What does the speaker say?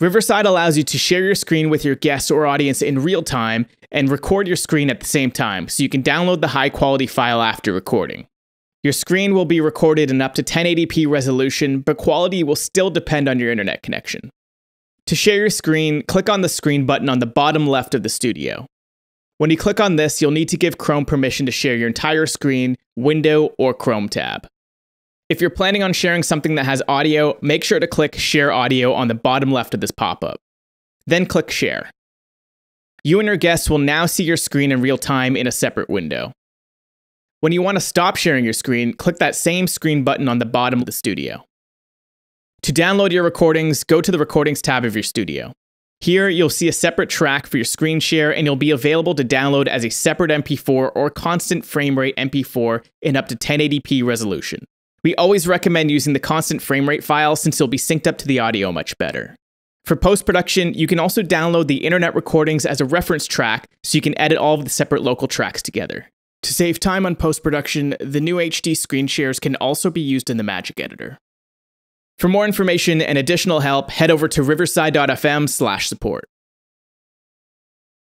Riverside allows you to share your screen with your guests or audience in real time and record your screen at the same time, so you can download the high quality file after recording. Your screen will be recorded in up to 1080p resolution, but quality will still depend on your internet connection. To share your screen, click on the screen button on the bottom left of the studio. When you click on this, you'll need to give Chrome permission to share your entire screen, window, or Chrome tab. If you're planning on sharing something that has audio, make sure to click Share Audio on the bottom left of this pop up. Then click Share. You and your guests will now see your screen in real time in a separate window. When you want to stop sharing your screen, click that same screen button on the bottom of the studio. To download your recordings, go to the Recordings tab of your studio. Here, you'll see a separate track for your screen share, and you'll be available to download as a separate MP4 or constant frame rate MP4 in up to 1080p resolution. We always recommend using the constant frame rate file since it will be synced up to the audio much better. For post-production, you can also download the internet recordings as a reference track so you can edit all of the separate local tracks together. To save time on post-production, the new HD screen shares can also be used in the Magic Editor. For more information and additional help, head over to riverside.fm/support.